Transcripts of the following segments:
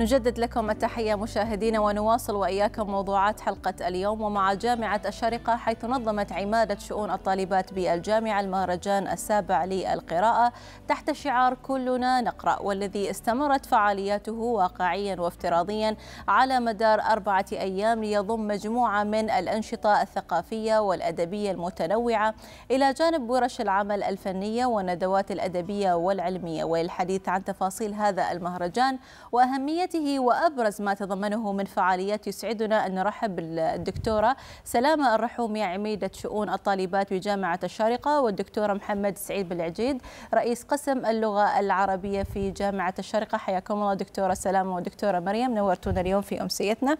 نجدد لكم التحية مشاهدينا ونواصل وإياكم موضوعات حلقة اليوم ومع جامعة الشارقة حيث نظمت عمادة شؤون الطالبات بالجامعة المهرجان السابع للقراءة تحت شعار كلنا نقرأ والذي استمرت فعالياته واقعيا وافتراضيا على مدار أربعة أيام ليضم مجموعة من الأنشطة الثقافية والأدبية المتنوعة إلى جانب ورش العمل الفنية والندوات الأدبية والعلمية وللحديث عن تفاصيل هذا المهرجان وأهمية بدايته وأبرز ما تضمنه من فعاليات يسعدنا أن نرحب بالدكتورة سلامة الرحومية عميدة شؤون الطالبات بجامعة الشارقة والدكتوره محمد سعيد بالعجيد رئيس قسم اللغة العربية في جامعة الشارقة حياكم الله دكتورة سلامة ودكتورة مريم نورتونا اليوم في أمسيتنا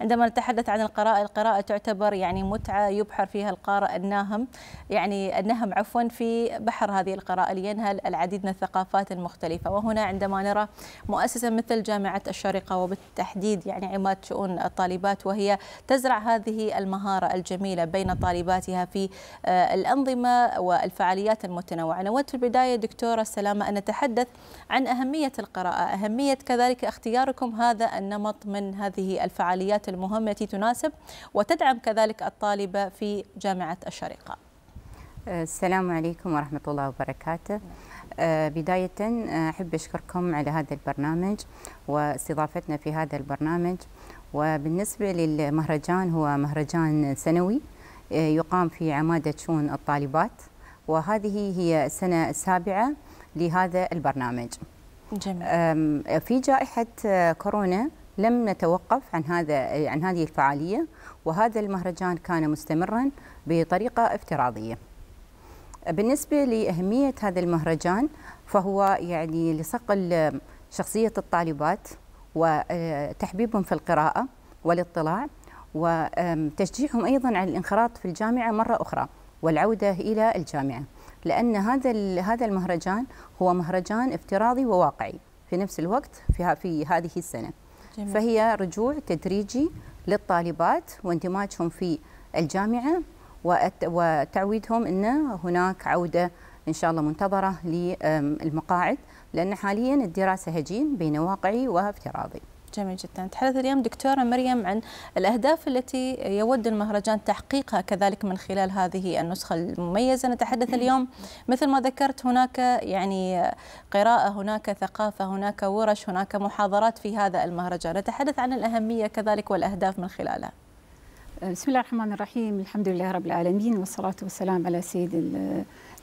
عندما نتحدث عن القراءة القراءة تعتبر يعني متعة يبحر فيها القارئ الناهم يعني النهم عفوا في بحر هذه القراءة لينهل العديد من الثقافات المختلفة وهنا عندما نرى مؤسسة مثل جامعة الشارقة وبالتحديد يعني عماد شؤون الطالبات وهي تزرع هذه المهارة الجميلة بين طالباتها في آه، الأنظمة والفعاليات المتنوعة نود في البداية دكتورة السلامة أن نتحدث عن أهمية القراءة أهمية كذلك اختياركم هذا النمط من هذه الفعاليات المهمة التي تناسب وتدعم كذلك الطالبة في جامعة الشارقة السلام عليكم ورحمة الله وبركاته آه، بداية آه، أحب أشكركم على هذا البرنامج واستضافتنا في هذا البرنامج وبالنسبة للمهرجان هو مهرجان سنوي آه، يقام في عمادة شون الطالبات وهذه هي السنة السابعة لهذا البرنامج جميل. في جائحة كورونا لم نتوقف عن هذا عن هذه الفعالية وهذا المهرجان كان مستمرا بطريقة افتراضية بالنسبة لأهمية هذا المهرجان فهو يعني لصقل شخصية الطالبات وتحبيبهم في القراءة والاطلاع وتشجيعهم أيضا على الانخراط في الجامعة مرة أخرى والعودة إلى الجامعة لأن هذا هذا المهرجان هو مهرجان افتراضي وواقعي في نفس الوقت في, في هذه السنة جميل. فهي رجوع تدريجي للطالبات واندماجهم في الجامعة وتعويدهم أن هناك عودة إن شاء الله منتظرة للمقاعد لأن حاليا الدراسة هجين بين واقعي وافتراضي جميل جدا تحدث اليوم دكتورة مريم عن الأهداف التي يود المهرجان تحقيقها كذلك من خلال هذه النسخة المميزة نتحدث اليوم مثل ما ذكرت هناك يعني قراءة هناك ثقافة هناك ورش هناك محاضرات في هذا المهرجان نتحدث عن الأهمية كذلك والأهداف من خلالها بسم الله الرحمن الرحيم الحمد لله رب العالمين والصلاة والسلام على سيد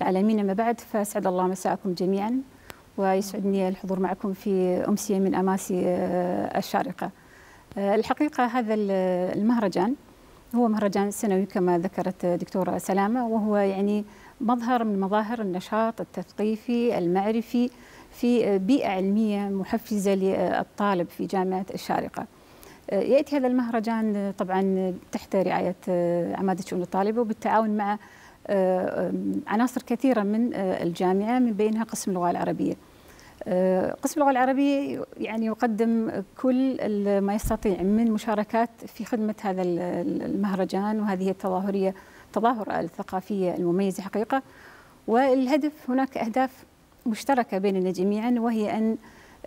العالمين أما بعد فأسعد الله مساءكم جميعا ويسعدني الحضور معكم في أمسية من أماسي آه، الشارقة آه، الحقيقة هذا المهرجان هو مهرجان سنوي كما ذكرت دكتورة سلامة وهو يعني مظهر من مظاهر النشاط التثقيفي المعرفي في بيئة علمية محفزة للطالب في جامعة الشارقة ياتي هذا المهرجان طبعا تحت رعايه آه، عماده شؤون الطالبه وبالتعاون مع آه، عناصر كثيره من آه، الجامعه من بينها قسم اللغه العربيه. قسم اللغه العربيه يعني يقدم كل ما يستطيع من مشاركات في خدمه هذا المهرجان وهذه التظاهريه التظاهر الثقافيه المميزه حقيقه والهدف هناك اهداف مشتركه بيننا جميعا وهي ان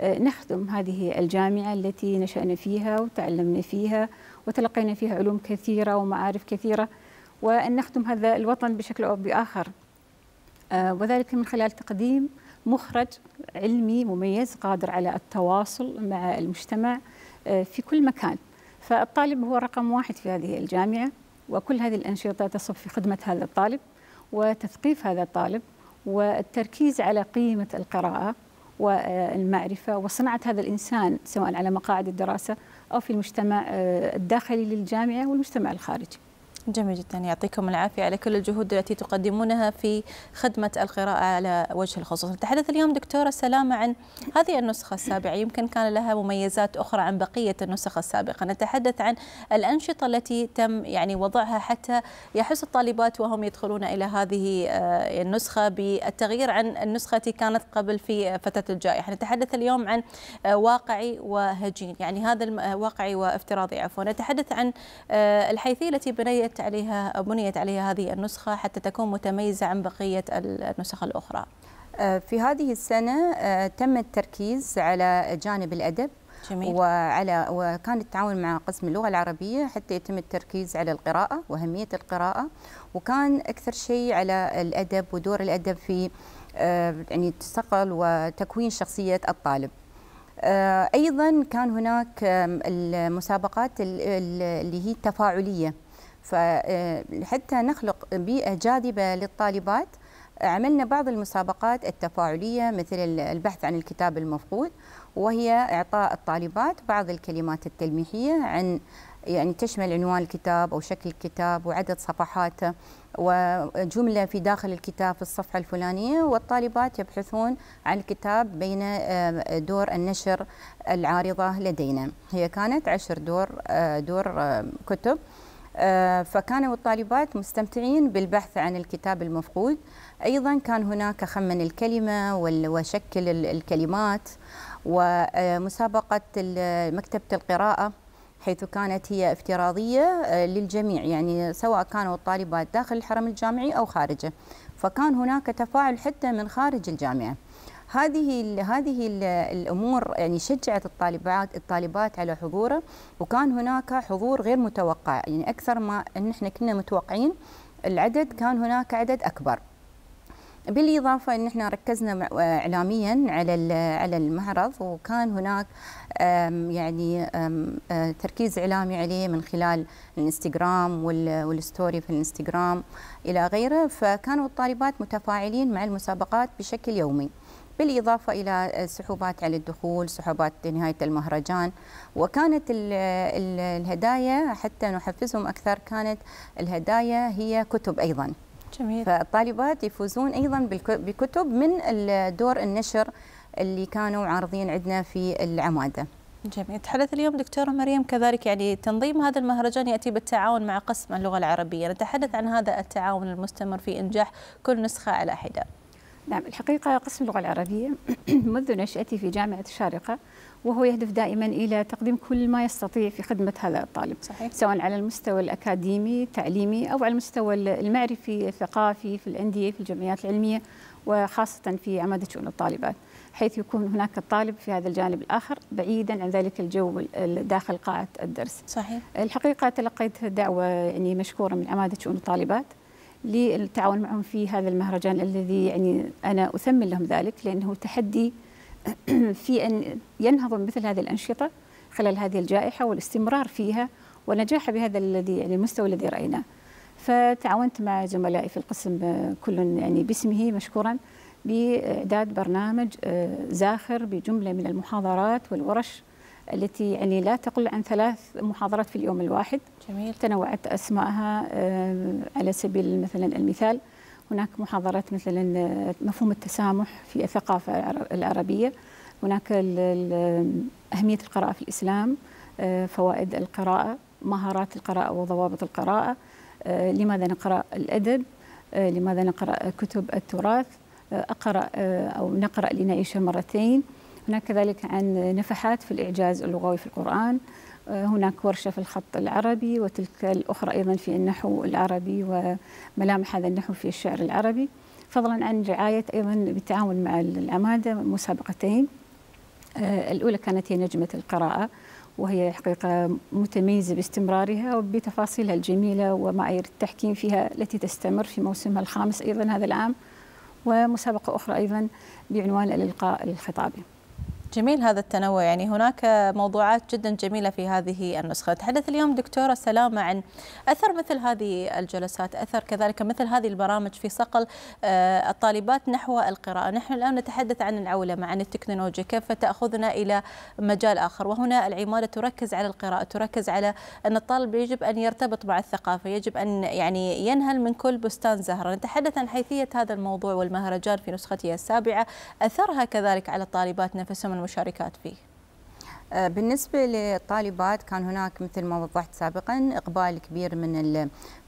نخدم هذه الجامعة التي نشأنا فيها وتعلمنا فيها وتلقينا فيها علوم كثيرة ومعارف كثيرة وأن نخدم هذا الوطن بشكل أو بآخر آه، وذلك من خلال تقديم مخرج علمي مميز قادر على التواصل مع المجتمع آه، في كل مكان فالطالب هو رقم واحد في هذه الجامعة وكل هذه الأنشطة تصب في خدمة هذا الطالب وتثقيف هذا الطالب والتركيز على قيمة القراءة والمعرفة وصناعة هذا الإنسان سواء على مقاعد الدراسة أو في المجتمع آه، الداخلي للجامعة والمجتمع الخارجي جميل جدا يعطيكم العافية على كل الجهود التي تقدمونها في خدمة القراءة على وجه الخصوص نتحدث اليوم دكتورة سلامة عن هذه النسخة السابعة يمكن كان لها مميزات أخرى عن بقية النسخ السابقة نتحدث عن الأنشطة التي تم يعني وضعها حتى يحس الطالبات وهم يدخلون إلى هذه آه، النسخة بالتغيير عن النسخة التي كانت قبل في فترة الجائحة نتحدث اليوم عن آه، واقعي وهجين يعني هذا آه، واقعي وافتراضي عفوا نتحدث عن الحيثية التي بنيت بنيت عليها بنيت عليها هذه النسخة حتى تكون متميزة عن بقية النسخ الأخرى آه، في هذه السنة آه، تم التركيز على جانب الأدب جميل. وعلى وكان التعاون مع قسم اللغه العربيه حتى يتم التركيز على القراءه واهميه القراءه وكان اكثر شيء على الادب ودور الادب في آه، يعني الصقل وتكوين شخصيه الطالب. ايضا كان هناك المسابقات اللي هي التفاعليه فحتى نخلق بيئة جاذبة للطالبات عملنا بعض المسابقات التفاعلية مثل البحث عن الكتاب المفقود وهي إعطاء الطالبات بعض الكلمات التلميحية عن يعني تشمل عنوان الكتاب أو شكل الكتاب وعدد صفحاته وجملة في داخل الكتاب في الصفحة الفلانية والطالبات يبحثون عن الكتاب بين آه، دور النشر العارضة لدينا هي كانت عشر دور آه، دور آه، كتب آه، فكانوا الطالبات مستمتعين بالبحث عن الكتاب المفقود أيضا كان هناك خمن الكلمة وشكل الكلمات ومسابقة مكتبة القراءة حيث كانت هي افتراضية آه، للجميع يعني سواء كانوا الطالبات داخل الحرم الجامعي أو خارجه فكان هناك تفاعل حتى من خارج الجامعة هذه الـ هذه الـ الامور يعني شجعت الطالبات الطالبات على حضوره وكان هناك حضور غير متوقع يعني اكثر ما ان احنا كنا متوقعين العدد كان هناك عدد اكبر بالإضافة أن احنا ركزنا إعلاميا على على المعرض وكان هناك يعني تركيز إعلامي عليه من خلال الانستغرام والستوري في الانستغرام إلى غيره فكانوا الطالبات متفاعلين مع المسابقات بشكل يومي. بالإضافة إلى سحوبات على الدخول سحوبات نهاية المهرجان وكانت الهدايا حتى نحفزهم أكثر كانت الهدايا هي كتب أيضاً جميل. فالطالبات يفوزون ايضا بكتب من دور النشر اللي كانوا عارضين عندنا في العماده. جميل، تحدث اليوم دكتوره مريم كذلك يعني تنظيم هذا المهرجان ياتي بالتعاون مع قسم اللغه العربيه، نتحدث عن هذا التعاون المستمر في انجاح كل نسخه على حده. نعم الحقيقة قسم اللغة العربية منذ نشأتي في جامعة الشارقة وهو يهدف دائما إلى تقديم كل ما يستطيع في خدمة هذا الطالب صحيح. سواء على المستوى الأكاديمي التعليمي أو على المستوى المعرفي الثقافي في الأندية في الجمعيات العلمية وخاصة في عمادة شؤون الطالبات حيث يكون هناك الطالب في هذا الجانب الآخر بعيدا عن ذلك الجو داخل قاعة الدرس صحيح الحقيقة تلقيت دعوة يعني مشكورة من عمادة شؤون الطالبات للتعاون معهم في هذا المهرجان الذي يعني انا اثمن لهم ذلك لانه تحدي في ان ينهضوا مثل هذه الانشطه خلال هذه الجائحه والاستمرار فيها ونجاح بهذا الذي يعني المستوى الذي رايناه. فتعاونت مع زملائي في القسم كل يعني باسمه مشكورا باعداد برنامج آه، زاخر بجمله من المحاضرات والورش التي يعني لا تقل عن ثلاث محاضرات في اليوم الواحد جميل تنوعت أسمائها آه، على سبيل مثلا المثال هناك محاضرات مثلا آه، مفهوم التسامح في الثقافة العربية هناك أهمية القراءة في الإسلام آه، فوائد القراءة مهارات القراءة وضوابط القراءة لماذا نقرأ الأدب لماذا نقرأ كتب التراث أقرأ أو نقرأ لنعيش مرتين هناك كذلك عن نفحات في الإعجاز اللغوي في القرآن آه، هناك ورشة في الخط العربي وتلك الأخرى أيضا في النحو العربي وملامح هذا النحو في الشعر العربي فضلا عن رعاية أيضا بالتعاون مع العمادة مسابقتين آه، الأولى كانت هي نجمة القراءة وهي حقيقة متميزة باستمرارها وبتفاصيلها الجميلة ومعايير التحكيم فيها التي تستمر في موسمها الخامس أيضا هذا العام ومسابقة أخرى أيضا بعنوان الإلقاء الخطابي جميل هذا التنوع يعني هناك موضوعات جدا جميلة في هذه النسخة تحدث اليوم دكتورة سلامة عن أثر مثل هذه الجلسات أثر كذلك مثل هذه البرامج في صقل آه، الطالبات نحو القراءة نحن الآن نتحدث عن العولمة عن التكنولوجيا كيف تأخذنا إلى مجال آخر وهنا العمادة تركز على القراءة تركز على أن الطالب يجب أن يرتبط مع الثقافة يجب أن يعني ينهل من كل بستان زهرة نتحدث عن حيثية هذا الموضوع والمهرجان في نسخته السابعة أثرها كذلك على الطالبات نفسهم المشاركات فيه؟ آه، بالنسبه للطالبات كان هناك مثل ما وضحت سابقا اقبال كبير من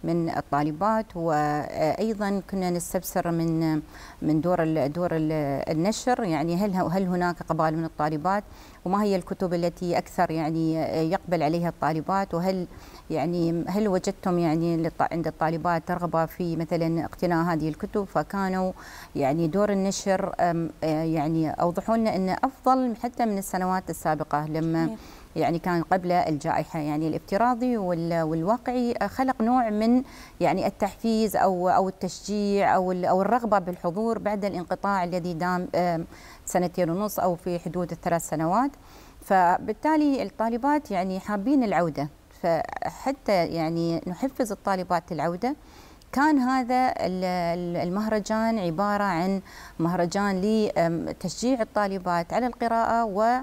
من الطالبات وايضا كنا نستبصر من من دور دور النشر يعني هل هل هناك اقبال من الطالبات وما هي الكتب التي أكثر يعني يقبل عليها الطالبات وهل يعني هل وجدتم يعني عند الطالبات رغبة في مثلا اقتناء هذه الكتب فكانوا يعني دور النشر يعني أوضحوا لنا انه أفضل حتى من السنوات السابقة لما يعني كان قبل الجائحة يعني الافتراضي والواقعي آه، خلق نوع من يعني التحفيز أو أو التشجيع أو أو الرغبة بالحضور بعد الانقطاع الذي دام سنتين ونص أو في حدود الثلاث سنوات فبالتالي الطالبات يعني حابين العودة فحتى يعني نحفز الطالبات للعودة كان هذا المهرجان عبارة عن مهرجان لتشجيع الطالبات على القراءة و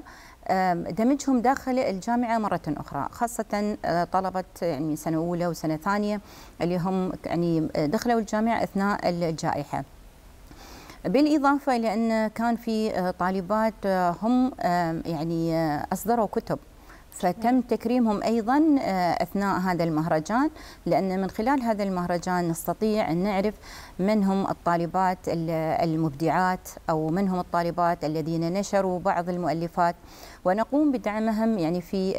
دمجهم داخل الجامعه مره اخرى خاصه آه، طلبه يعني سنه اولى وسنه ثانيه اللي هم يعني دخلوا الجامعه اثناء الجائحه. بالاضافه الى ان كان في آه، طالبات آه، هم يعني اصدروا كتب فتم تكريمهم ايضا اثناء هذا المهرجان لان من خلال هذا المهرجان نستطيع ان نعرف من هم الطالبات المبدعات او من هم الطالبات الذين نشروا بعض المؤلفات ونقوم بدعمهم يعني في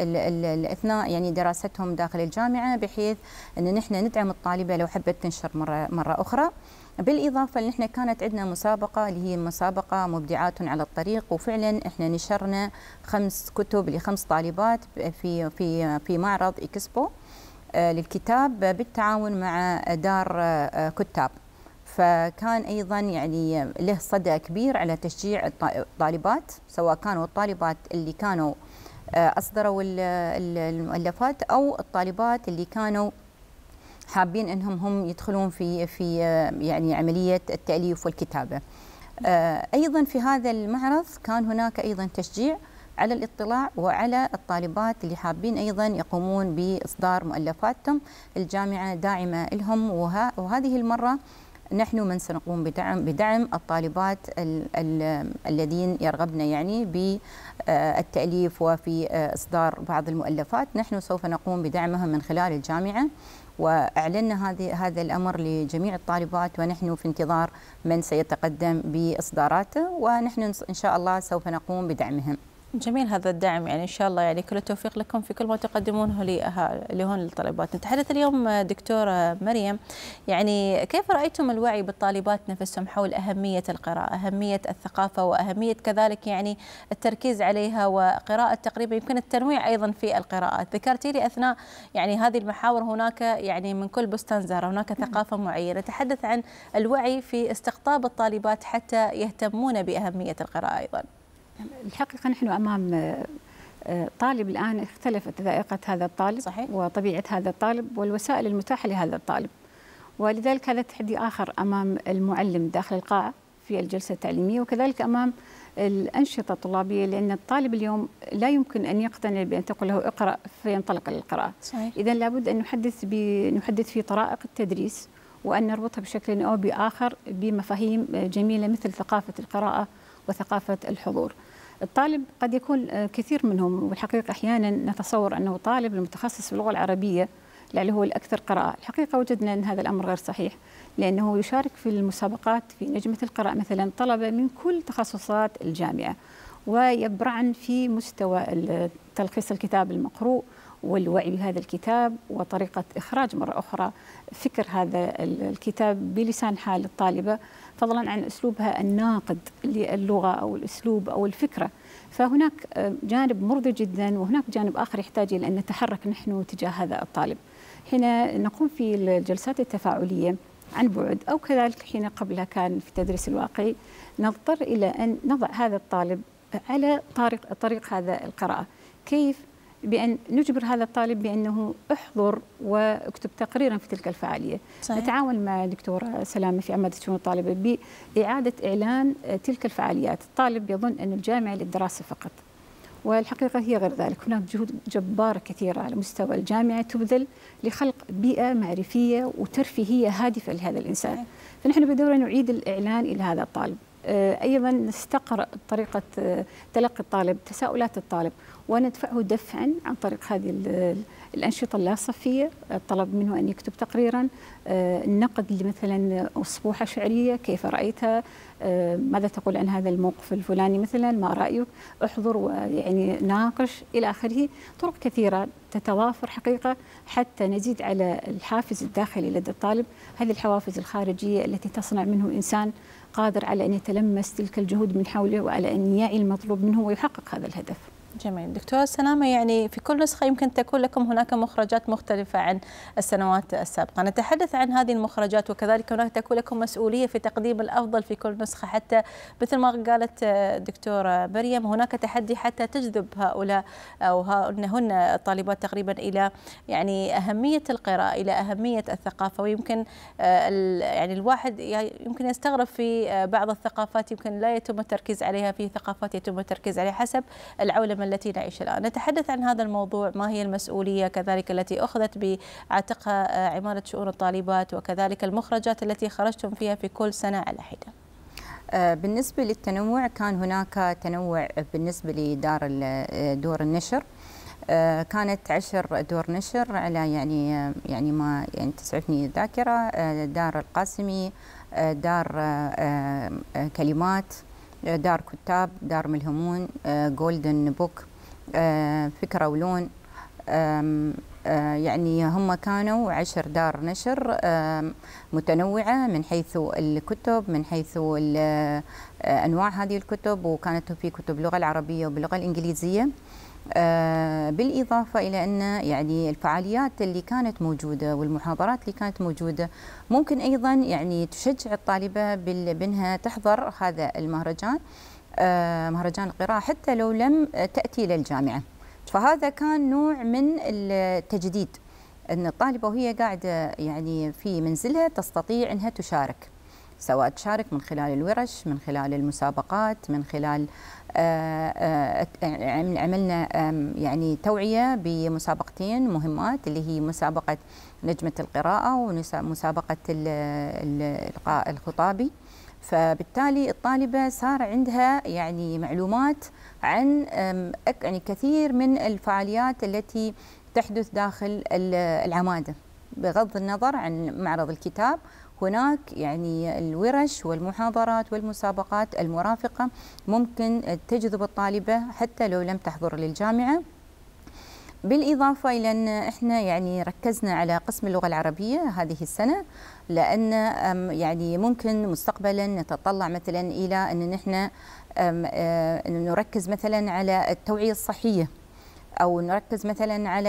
اثناء يعني دراستهم داخل الجامعه بحيث ان نحن ندعم الطالبه لو حبت تنشر مره مره اخرى بالإضافة أن احنا كانت عندنا مسابقة اللي هي مسابقة مبدعات على الطريق وفعلا احنا نشرنا خمس كتب لخمس طالبات في في في معرض إكسبو آه، للكتاب بالتعاون مع دار آه، كتاب فكان ايضا يعني له صدى كبير على تشجيع الطالبات سواء كانوا الطالبات اللي كانوا آه، اصدروا المؤلفات او الطالبات اللي كانوا حابين انهم هم يدخلون في في آه، يعني عمليه التاليف والكتابه. آه، ايضا في هذا المعرض كان هناك ايضا تشجيع على الاطلاع وعلى الطالبات اللي حابين ايضا يقومون باصدار مؤلفاتهم، الجامعه داعمه لهم وهذه المره نحن من سنقوم بدعم بدعم الطالبات الذين يرغبن يعني بالتأليف وفي آه، إصدار بعض المؤلفات نحن سوف نقوم بدعمهم من خلال الجامعة واعلنا هذه هذا الامر لجميع الطالبات ونحن في انتظار من سيتقدم باصداراته ونحن ان شاء الله سوف نقوم بدعمهم جميل هذا الدعم يعني ان شاء الله يعني كل التوفيق لكم في كل ما تقدمونه لهون للطالبات، نتحدث اليوم دكتوره مريم يعني كيف رايتم الوعي بالطالبات نفسهم حول اهميه القراءه، اهميه الثقافه واهميه كذلك يعني التركيز عليها وقراءه تقريبا يمكن التنويع ايضا في القراءات، ذكرتي لي اثناء يعني هذه المحاور هناك يعني من كل بستان زهره هناك ثقافه معينه، تحدث عن الوعي في استقطاب الطالبات حتى يهتمون باهميه القراءه ايضا. الحقيقه نحن امام آه، طالب الان اختلفت ذائقه هذا الطالب صحيح. وطبيعه هذا الطالب والوسائل المتاحه لهذا الطالب ولذلك هذا تحدي اخر امام المعلم داخل القاعه في الجلسه التعليميه وكذلك امام الانشطه الطلابيه لان الطالب اليوم لا يمكن ان يقتنع بان تقول له اقرا فينطلق للقراءه اذا لابد ان نحدث نحدث في طرائق التدريس وان نربطها بشكل او باخر بمفاهيم جميله مثل ثقافه القراءه وثقافة الحضور الطالب قد يكون آه، كثير منهم والحقيقة أحيانا نتصور أنه طالب المتخصص في اللغة العربية لعله هو الأكثر قراءة الحقيقة وجدنا أن هذا الأمر غير صحيح لأنه يشارك في المسابقات في نجمة القراءة مثلا طلبة من كل تخصصات الجامعة ويبرعن في مستوى تلخيص الكتاب المقروء والوعي بهذا الكتاب وطريقة إخراج مرة أخرى فكر هذا الكتاب بلسان حال الطالبة فضلا عن أسلوبها الناقد للغة أو الأسلوب أو الفكرة فهناك آه، جانب مرضي جدا وهناك جانب آخر يحتاج إلى أن نتحرك نحن تجاه هذا الطالب حين نقوم في الجلسات التفاعلية عن بعد أو كذلك حين قبلها كان في التدريس الواقعي نضطر إلى أن نضع هذا الطالب على طريق طريق هذا القراءه كيف بأن نجبر هذا الطالب بأنه احضر واكتب تقريرا في تلك الفعالية صحيح. نتعاون مع الدكتورة سلامة في عمادة شؤون الطالبة بإعادة إعلان تلك الفعاليات الطالب يظن أن الجامعة للدراسة فقط والحقيقة هي غير ذلك هناك جهود جبارة كثيرة على مستوى الجامعة تبذل لخلق بيئة معرفية وترفيهية هادفة لهذا الإنسان صحيح. فنحن بدورنا نعيد الإعلان إلى هذا الطالب آه، ايضا نستقرأ طريقه آه، تلقي الطالب تساؤلات الطالب وندفعه دفعا عن طريق هذه الانشطه اللاصفيه الطلب منه ان يكتب تقريرا آه، النقد مثلا اسبوحه شعريه كيف رايتها ماذا تقول عن هذا الموقف الفلاني مثلا ما رايك احضر ويعني ناقش الى اخره طرق كثيره تتوافر حقيقه حتى نزيد على الحافز الداخلي لدى الطالب هذه الحوافز الخارجيه التي تصنع منه انسان قادر على أن يتلمس تلك الجهود من حوله وعلى أن يعي المطلوب منه ويحقق هذا الهدف جميل دكتورة سلامة يعني في كل نسخة يمكن تكون لكم هناك مخرجات مختلفة عن السنوات السابقة نتحدث عن هذه المخرجات وكذلك هناك تكون لكم مسؤولية في تقديم الأفضل في كل نسخة حتى مثل ما قالت الدكتورة مريم هناك تحدي حتى تجذب هؤلاء أو هن الطالبات تقريبا إلى يعني أهمية القراءة إلى أهمية الثقافة ويمكن يعني الواحد يمكن يستغرب في بعض الثقافات يمكن لا يتم التركيز عليها في ثقافات يتم التركيز عليها حسب العولمة التي نعيش الآن نتحدث عن هذا الموضوع ما هي المسؤولية كذلك التي أخذت بعاتقها عمارة شؤون الطالبات وكذلك المخرجات التي خرجتم فيها في كل سنة على حدة آه، بالنسبة للتنوع كان هناك تنوع بالنسبة لدار آه، دور النشر آه، كانت عشر دور نشر على يعني يعني ما يعني تسعفني الذاكرة دار القاسمي دار كلمات دار كتاب دار ملهمون جولدن آه، بوك آه، فكرة ولون آه، يعني هم كانوا عشر دار نشر متنوعة من حيث الكتب من حيث أنواع هذه الكتب وكانت في كتب باللغة العربية وباللغة الإنجليزية آه، بالإضافة إلى أن يعني الفعاليات اللي كانت موجودة والمحاضرات اللي كانت موجودة ممكن أيضا يعني تشجع الطالبة بأنها تحضر هذا المهرجان آه، مهرجان القراءة حتى لو لم تأتي إلى الجامعة فهذا كان نوع من التجديد أن الطالبة وهي قاعدة يعني في منزلها تستطيع أنها تشارك سواء تشارك من خلال الورش من خلال المسابقات من خلال آه، آه، عملنا يعني توعية بمسابقتين مهمات اللي هي مسابقة نجمة القراءة ومسابقة الإلقاء الخطابي فبالتالي الطالبة صار عندها يعني معلومات عن يعني كثير من الفعاليات التي تحدث داخل العمادة بغض النظر عن معرض الكتاب هناك يعني الورش والمحاضرات والمسابقات المرافقة ممكن تجذب الطالبة حتى لو لم تحضر للجامعة بالإضافة إلى أن إحنا يعني ركزنا على قسم اللغة العربية هذه السنة لأن يعني ممكن مستقبلا نتطلع مثلا إلى أن نحن نركز مثلا على التوعية الصحية او نركز مثلا على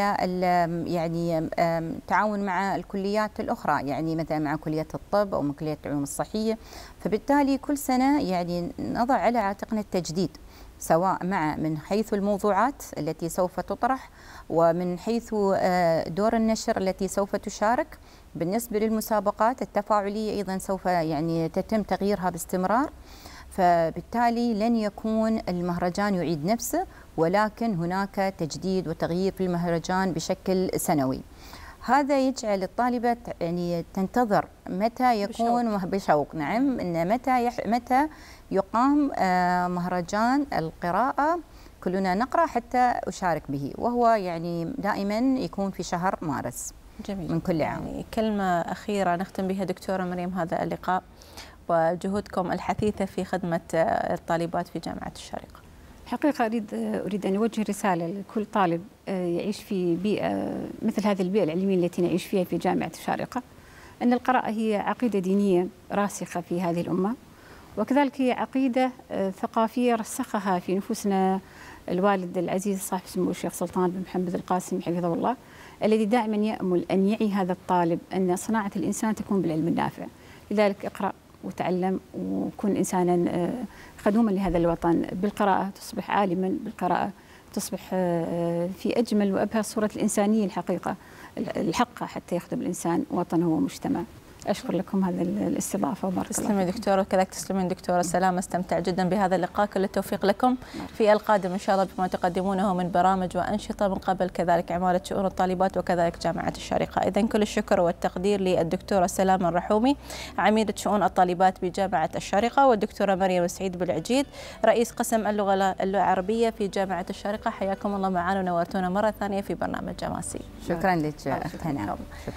يعني التعاون مع الكليات الاخرى يعني مثلا مع كليه الطب او كليه العلوم الصحيه فبالتالي كل سنه يعني نضع على عاتقنا التجديد سواء مع من حيث الموضوعات التي سوف تطرح ومن حيث آه، دور النشر التي سوف تشارك بالنسبه للمسابقات التفاعليه ايضا سوف يعني تتم تغييرها باستمرار فبالتالي لن يكون المهرجان يعيد نفسه ولكن هناك تجديد وتغيير في المهرجان بشكل سنوي هذا يجعل الطالبة يعني تنتظر متى يكون بشوق, بشوق نعم إن متى يح متى يقام آه، مهرجان القراءة كلنا نقرأ حتى أشارك به وهو يعني دائما يكون في شهر مارس جميل من كل عام يعني كلمة أخيرة نختم بها دكتورة مريم هذا اللقاء وجهودكم الحثيثة في خدمة آه، الطالبات في جامعة الشارقة حقيقة أريد أريد أن أوجه رسالة لكل طالب آه، يعيش في بيئة مثل هذه البيئة العلمية التي نعيش فيها في جامعة الشارقة أن القراءة هي عقيدة دينية راسخة في هذه الأمة وكذلك هي عقيدة آه، ثقافية رسخها في نفوسنا الوالد العزيز صاحب سمو الشيخ سلطان بن محمد القاسم حفظه الله الذي دائما يأمل أن يعي هذا الطالب أن صناعة الإنسان تكون بالعلم النافع لذلك اقرأ وتعلم وكن إنسانا آه، خدوما لهذا الوطن بالقراءة تصبح عالما بالقراءة تصبح آه، آه، في أجمل وأبهى صورة الإنسانية الحقيقة الحقة حتى يخدم الإنسان وطنه ومجتمعه اشكر لكم هذه الاستضافه وبارك الله تسلمي دكتوره وكذلك تسلمين دكتوره سلامه استمتع جدا بهذا اللقاء كل التوفيق لكم في القادم ان شاء الله بما تقدمونه من برامج وانشطه من قبل كذلك عماره شؤون الطالبات وكذلك جامعه الشارقه اذا كل الشكر والتقدير للدكتوره سلامه الرحومي عميده شؤون الطالبات بجامعه الشارقه والدكتوره مريم سعيد بالعجيد رئيس قسم اللغه العربيه في جامعه الشارقه حياكم الله معنا ونورتونا مره ثانيه في برنامج جماسي شكرا لك شكرا